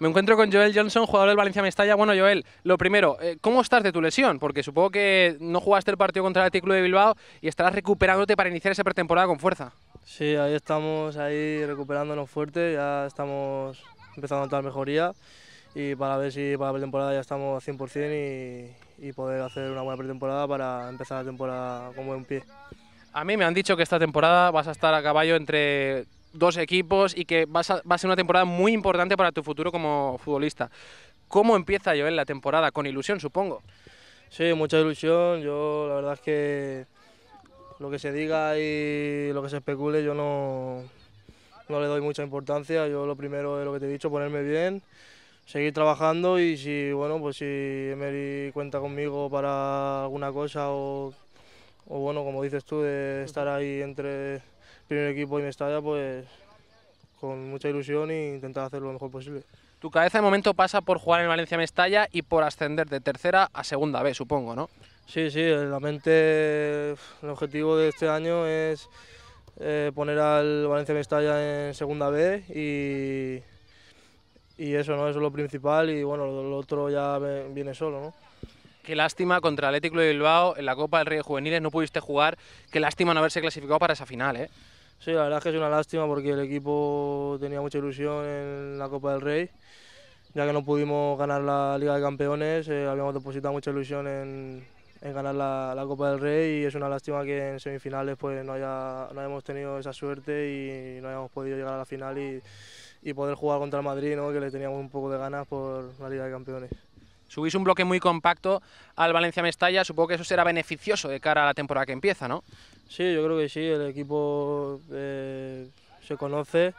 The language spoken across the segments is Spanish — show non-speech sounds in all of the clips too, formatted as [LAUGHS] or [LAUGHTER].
Me encuentro con Joel Johnson, jugador del Valencia Mestalla. Bueno, Joel, lo primero, eh, ¿cómo estás de tu lesión? Porque supongo que no jugaste el partido contra el Título de Bilbao y estarás recuperándote para iniciar esa pretemporada con fuerza. Sí, ahí estamos, ahí recuperándonos fuerte, ya estamos empezando a notar mejoría y para ver si para la pretemporada ya estamos a 100% y, y poder hacer una buena pretemporada para empezar la temporada con buen pie. A mí me han dicho que esta temporada vas a estar a caballo entre dos equipos y que va a ser una temporada muy importante para tu futuro como futbolista. ¿Cómo empieza Joel la temporada? Con ilusión, supongo. Sí, mucha ilusión. Yo la verdad es que lo que se diga y lo que se especule yo no, no le doy mucha importancia. Yo lo primero es lo que te he dicho, ponerme bien, seguir trabajando y si bueno, pues si Emery cuenta conmigo para alguna cosa o, o bueno, como dices tú, de estar ahí entre primer equipo y Mestalla, pues con mucha ilusión e intentar hacer lo mejor posible. Tu cabeza de momento pasa por jugar en Valencia Mestalla y por ascender de tercera a segunda B, supongo, ¿no? Sí, sí, la mente, el objetivo de este año es eh, poner al Valencia Mestalla en segunda B y, y eso, ¿no? es lo principal y bueno, lo, otro ya viene solo, ¿no? Qué lástima contra el Atlético de Bilbao en la Copa del Rey Juveniles no pudiste jugar. Qué lástima no haberse clasificado para esa final, ¿eh? Sí, la verdad es que es una lástima porque el equipo tenía mucha ilusión en la Copa del Rey. Ya que no pudimos ganar la Liga de Campeones, eh, habíamos depositado mucha ilusión en, ganar la, Copa del Rey y es una lástima que en semifinales pues no, no hayamos tenido esa suerte y no hayamos podido llegar a la final y, poder jugar contra el Madrid, que le teníamos un poco de ganas por la Liga de Campeones subís un bloque muy compacto al Valencia Mestalla, supongo que eso será beneficioso de cara a la temporada que empieza, ¿no? Sí, yo creo que sí, el equipo eh, se conoce,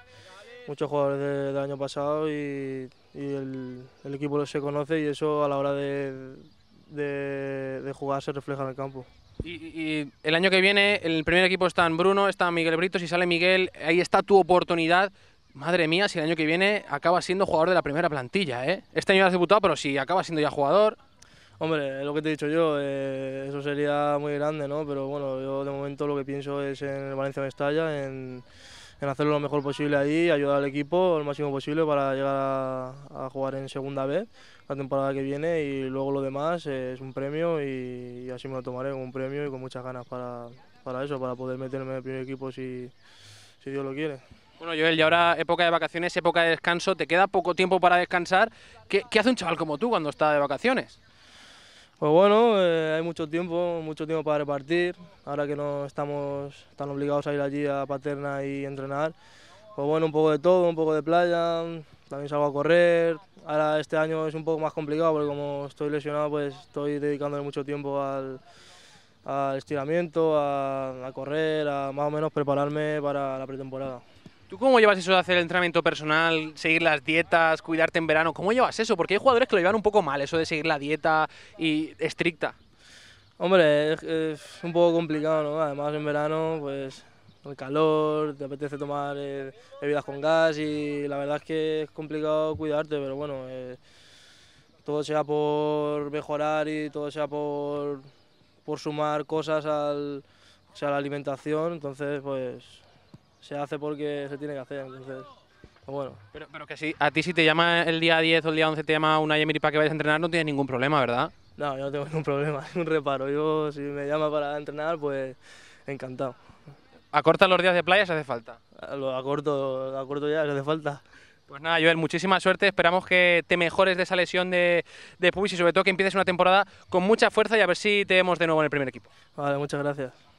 muchos jugadores del año pasado y, el, equipo se conoce y eso a la hora de, jugar se refleja en el campo. Y, y, el año que viene el primer equipo está en Bruno, está Miguel Britos y sale Miguel, ahí está tu oportunidad Madre mía, si el año que viene acaba siendo jugador de la primera plantilla, ¿eh? Este año ya has debutado, pero si acaba siendo ya jugador... Hombre, lo que te he dicho yo, eh, eso sería muy grande, ¿no? Pero bueno, yo de momento lo que pienso es en el Valencia Mestalla, en, en hacerlo lo mejor posible ahí, ayudar al equipo lo máximo posible para llegar a, jugar en segunda vez la temporada que viene y luego lo demás es un premio y, así me lo tomaré como un premio y con muchas ganas para, eso, para poder meterme en el primer equipo si Dios lo quiere. Bueno, Joel, y ahora época de vacaciones, época de descanso, te queda poco tiempo para descansar. ¿Qué, hace un chaval como tú cuando está de vacaciones? Pues bueno, eh, hay mucho tiempo, mucho tiempo para repartir. Ahora que no estamos tan obligados a ir allí a Paterna y entrenar, pues bueno, un poco de todo, un poco de playa, también salgo a correr. Ahora este año es un poco más complicado porque como estoy lesionado, pues estoy dedicándole mucho tiempo al, estiramiento, a correr, a más o menos prepararme para la pretemporada. ¿Tú cómo llevas eso de hacer el entrenamiento personal, seguir las dietas, cuidarte en verano? ¿Cómo llevas eso? Porque hay jugadores que lo llevan un poco mal, eso de seguir la dieta y estricta. Hombre, es, un poco complicado, ¿no? Además en verano, pues el calor, te apetece tomar eh, bebidas con gas y la verdad es que es complicado cuidarte, pero bueno, eh, todo sea por mejorar y todo sea por, sumar cosas al, a la alimentación, entonces pues se hace porque se tiene que hacer, entonces... Pues bueno. Pero, pero que sí, a ti si te llama el día 10 o el día 11 te llama una Yemiri para que vayas a entrenar, no tienes ningún problema, ¿verdad? No, yo no tengo ningún problema, ningún [LAUGHS] reparo. Yo, si me llama para entrenar, pues encantado. ¿Acortas los días de playa si hace falta? Lo acorto, lo acorto ya si hace falta. Pues nada, Joel, muchísima suerte. Esperamos que te mejores de esa lesión de, de pubis y sobre todo que empieces una temporada con mucha fuerza y a ver si te vemos de nuevo en el primer equipo. Vale, muchas gracias.